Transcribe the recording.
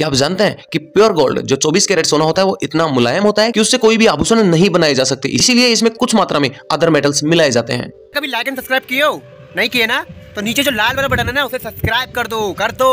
क्या आप जानते हैं कि प्योर गोल्ड जो 24 कैरेट सोना होता है वो इतना मुलायम होता है कि उससे कोई भी आभूषण नहीं बनाए जा सकते इसीलिए इसमें कुछ मात्रा में अदर मेटल्स मिलाए जाते हैं कभी लाइक एंड सब्सक्राइब किए हो नहीं किए ना तो नीचे जो लाल वाला बटन है ना उसे सब्सक्राइब कर दो कर दो